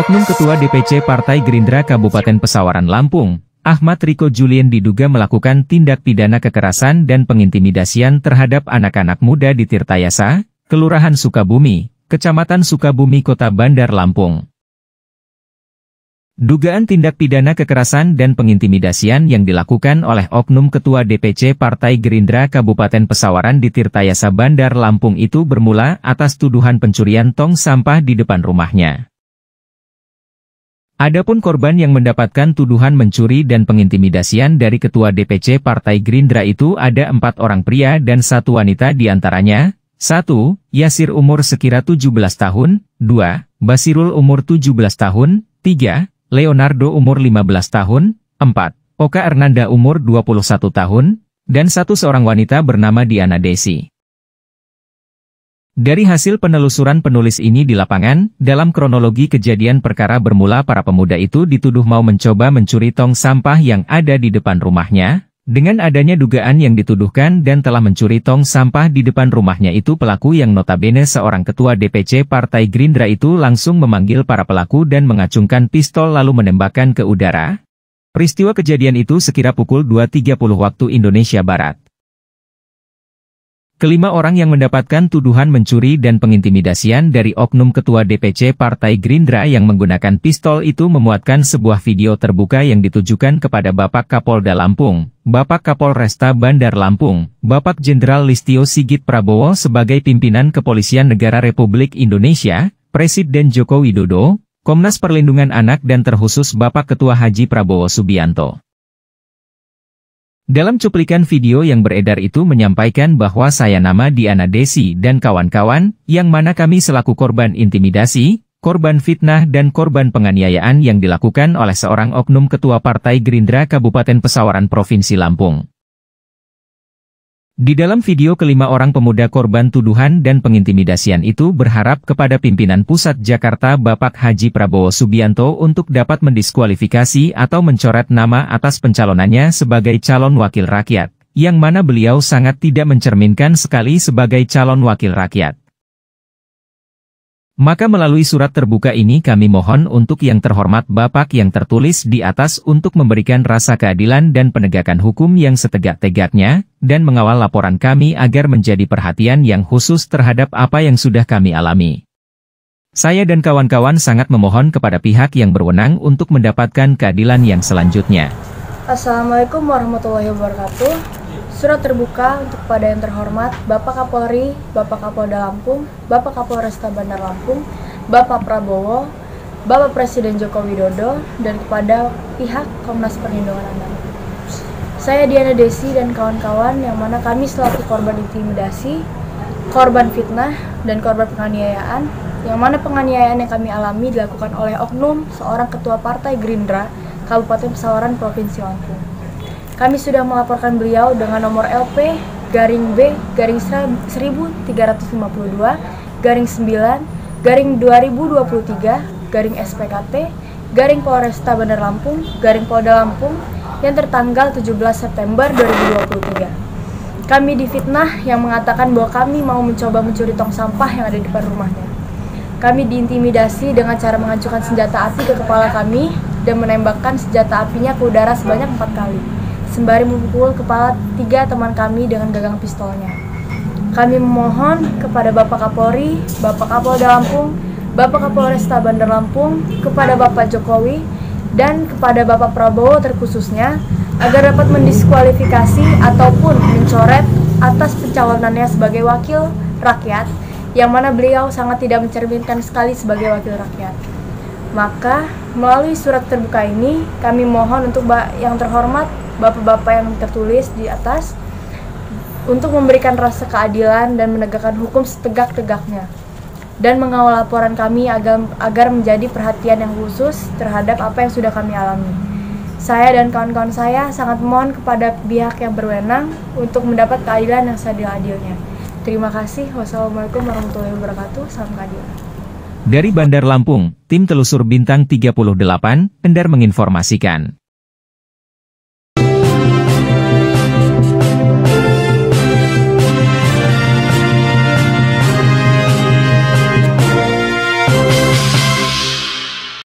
Oknum Ketua DPC Partai Gerindra Kabupaten Pesawaran Lampung, Ahmad Riko Julien diduga melakukan tindak pidana kekerasan dan pengintimidasian terhadap anak-anak muda di Tirtayasa, Kelurahan Sukabumi, Kecamatan Sukabumi Kota Bandar Lampung. Dugaan tindak pidana kekerasan dan pengintimidasian yang dilakukan oleh Oknum Ketua DPC Partai Gerindra Kabupaten Pesawaran di Tirtayasa Bandar Lampung itu bermula atas tuduhan pencurian tong sampah di depan rumahnya. Adapun korban yang mendapatkan tuduhan mencuri dan pengintimidasian dari Ketua DPC Partai Gerindra itu ada empat orang pria dan satu wanita di antaranya, 1. Yasir umur sekira 17 tahun, 2. Basirul umur 17 tahun, 3. Leonardo umur 15 tahun, 4. Oka Hernanda umur 21 tahun, dan satu seorang wanita bernama Diana Desi. Dari hasil penelusuran penulis ini di lapangan, dalam kronologi kejadian perkara bermula para pemuda itu dituduh mau mencoba mencuri tong sampah yang ada di depan rumahnya, dengan adanya dugaan yang dituduhkan dan telah mencuri tong sampah di depan rumahnya itu pelaku yang notabene seorang ketua DPC Partai Gerindra itu langsung memanggil para pelaku dan mengacungkan pistol lalu menembakkan ke udara. Peristiwa kejadian itu sekira pukul 2.30 waktu Indonesia Barat. Kelima orang yang mendapatkan tuduhan mencuri dan pengintimidasian dari Oknum Ketua DPC Partai Gerindra yang menggunakan pistol itu memuatkan sebuah video terbuka yang ditujukan kepada Bapak Kapolda Lampung, Bapak Kapolresta Bandar Lampung, Bapak Jenderal Listio Sigit Prabowo sebagai pimpinan Kepolisian Negara Republik Indonesia, Presiden Joko Widodo, Komnas Perlindungan Anak dan terkhusus Bapak Ketua Haji Prabowo Subianto. Dalam cuplikan video yang beredar itu menyampaikan bahwa saya nama Diana Desi dan kawan-kawan, yang mana kami selaku korban intimidasi, korban fitnah dan korban penganiayaan yang dilakukan oleh seorang oknum ketua Partai Gerindra Kabupaten Pesawaran Provinsi Lampung. Di dalam video kelima orang pemuda korban tuduhan dan pengintimidasian itu berharap kepada pimpinan pusat Jakarta Bapak Haji Prabowo Subianto untuk dapat mendiskualifikasi atau mencoret nama atas pencalonannya sebagai calon wakil rakyat, yang mana beliau sangat tidak mencerminkan sekali sebagai calon wakil rakyat. Maka melalui surat terbuka ini kami mohon untuk yang terhormat Bapak yang tertulis di atas untuk memberikan rasa keadilan dan penegakan hukum yang setegak-tegaknya, dan mengawal laporan kami agar menjadi perhatian yang khusus terhadap apa yang sudah kami alami. Saya dan kawan-kawan sangat memohon kepada pihak yang berwenang untuk mendapatkan keadilan yang selanjutnya. Assalamualaikum warahmatullahi wabarakatuh. Surat terbuka untuk pada yang terhormat Bapak Kapolri, Bapak Kapolda Lampung, Bapak Kapolresta Bandar Lampung, Bapak Prabowo, Bapak Presiden Joko Widodo, dan kepada pihak Komnas Perlindungan Anak. Saya Diana Desi dan kawan-kawan yang mana kami selaku korban intimidasi, korban fitnah, dan korban penganiayaan, yang mana penganiayaan yang kami alami dilakukan oleh Oknum, seorang ketua partai Gerindra, Kabupaten Pesawaran, Provinsi Lampung. Kami sudah melaporkan beliau dengan nomor LP garing B garing 1352 garing 9 garing 2023 garing SPKT garing Polresta Bandar Lampung garing Polda Lampung yang tertanggal 17 September 2023. Kami difitnah yang mengatakan bahwa kami mau mencoba mencuri tong sampah yang ada di depan rumahnya. Kami diintimidasi dengan cara menghancurkan senjata api ke kepala kami dan menembakkan senjata apinya ke udara sebanyak empat kali sembari memukul kepala tiga teman kami dengan gagang pistolnya. Kami memohon kepada Bapak Kapolri, Bapak Kapolda Lampung, Bapak Kapolresta Bandar Lampung, kepada Bapak Jokowi, dan kepada Bapak Prabowo terkhususnya agar dapat mendiskualifikasi ataupun mencoret atas pencalonannya sebagai wakil rakyat yang mana beliau sangat tidak mencerminkan sekali sebagai wakil rakyat. Maka, melalui surat terbuka ini, kami mohon untuk yang terhormat bapak-bapak yang tertulis di atas untuk memberikan rasa keadilan dan menegakkan hukum setegak-tegaknya dan mengawal laporan kami agar, agar menjadi perhatian yang khusus terhadap apa yang sudah kami alami. Saya dan kawan-kawan saya sangat mohon kepada pihak yang berwenang untuk mendapat keadilan yang seadil-adilnya. Terima kasih. Wassalamualaikum warahmatullahi wabarakatuh. Salam keadilan. Dari Bandar Lampung, tim telusur bintang 38, Endar menginformasikan.